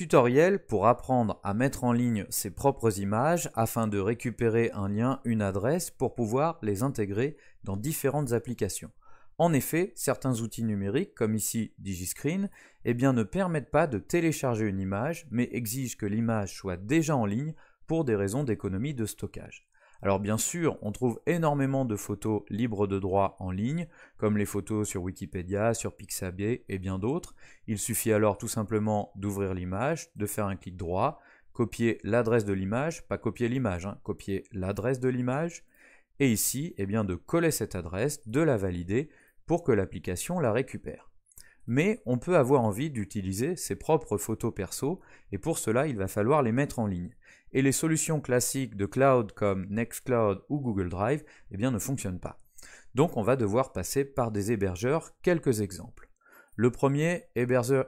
Tutoriel pour apprendre à mettre en ligne ses propres images afin de récupérer un lien, une adresse pour pouvoir les intégrer dans différentes applications. En effet, certains outils numériques, comme ici DigiScreen, eh bien, ne permettent pas de télécharger une image, mais exigent que l'image soit déjà en ligne pour des raisons d'économie de stockage. Alors bien sûr, on trouve énormément de photos libres de droit en ligne, comme les photos sur Wikipédia, sur Pixabay et bien d'autres. Il suffit alors tout simplement d'ouvrir l'image, de faire un clic droit, copier l'adresse de l'image, pas copier l'image, hein, copier l'adresse de l'image, et ici, eh bien, de coller cette adresse, de la valider pour que l'application la récupère. Mais on peut avoir envie d'utiliser ses propres photos perso, et pour cela, il va falloir les mettre en ligne et les solutions classiques de cloud comme Nextcloud ou Google Drive eh bien, ne fonctionnent pas. Donc on va devoir passer par des hébergeurs. Quelques exemples. Le premier,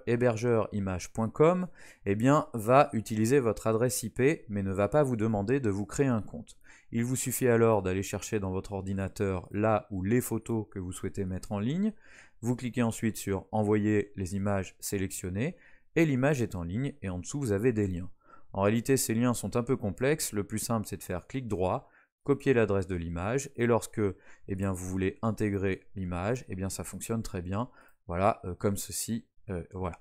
hébergeurimage.com, eh bien, va utiliser votre adresse IP, mais ne va pas vous demander de vous créer un compte. Il vous suffit alors d'aller chercher dans votre ordinateur là ou les photos que vous souhaitez mettre en ligne. Vous cliquez ensuite sur Envoyer les images sélectionnées, et l'image est en ligne, et en dessous, vous avez des liens. En réalité, ces liens sont un peu complexes. Le plus simple, c'est de faire clic droit, copier l'adresse de l'image, et lorsque eh bien, vous voulez intégrer l'image, eh bien, ça fonctionne très bien. Voilà, euh, comme ceci. Euh, voilà.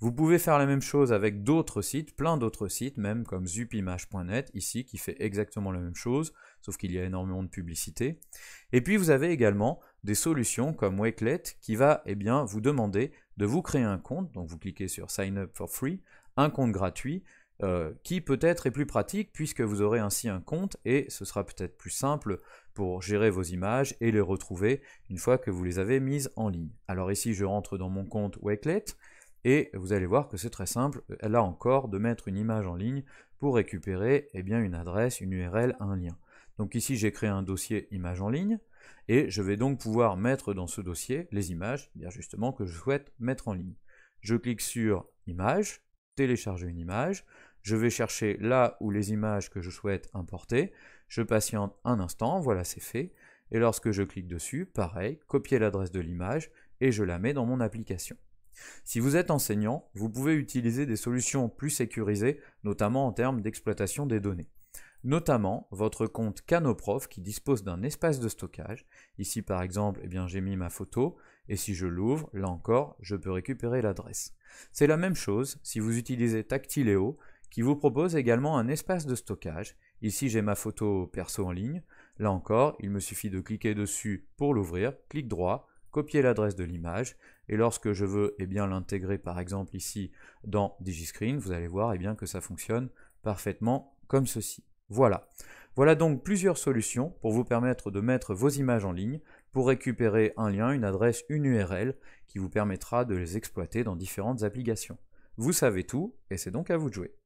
Vous pouvez faire la même chose avec d'autres sites, plein d'autres sites, même comme zupimage.net ici, qui fait exactement la même chose, sauf qu'il y a énormément de publicité. Et puis vous avez également des solutions comme Wakelet qui va eh bien, vous demander de vous créer un compte. Donc vous cliquez sur Sign up for free, un compte gratuit euh, qui peut-être est plus pratique puisque vous aurez ainsi un compte et ce sera peut-être plus simple pour gérer vos images et les retrouver une fois que vous les avez mises en ligne. Alors ici je rentre dans mon compte Wakelet et vous allez voir que c'est très simple euh, là encore de mettre une image en ligne pour récupérer eh bien, une adresse, une URL, un lien. Donc ici j'ai créé un dossier image en ligne et je vais donc pouvoir mettre dans ce dossier les images bien justement que je souhaite mettre en ligne. Je clique sur images télécharger une image, je vais chercher là où les images que je souhaite importer, je patiente un instant, voilà c'est fait, et lorsque je clique dessus, pareil, copier l'adresse de l'image et je la mets dans mon application. Si vous êtes enseignant, vous pouvez utiliser des solutions plus sécurisées, notamment en termes d'exploitation des données notamment votre compte Canoprof qui dispose d'un espace de stockage. Ici par exemple, eh j'ai mis ma photo et si je l'ouvre, là encore, je peux récupérer l'adresse. C'est la même chose si vous utilisez Tactileo qui vous propose également un espace de stockage. Ici j'ai ma photo perso en ligne. Là encore, il me suffit de cliquer dessus pour l'ouvrir, clic droit, copier l'adresse de l'image et lorsque je veux eh l'intégrer par exemple ici dans DigiScreen, vous allez voir eh bien que ça fonctionne parfaitement comme ceci. Voilà. Voilà donc plusieurs solutions pour vous permettre de mettre vos images en ligne pour récupérer un lien, une adresse, une URL qui vous permettra de les exploiter dans différentes applications. Vous savez tout et c'est donc à vous de jouer.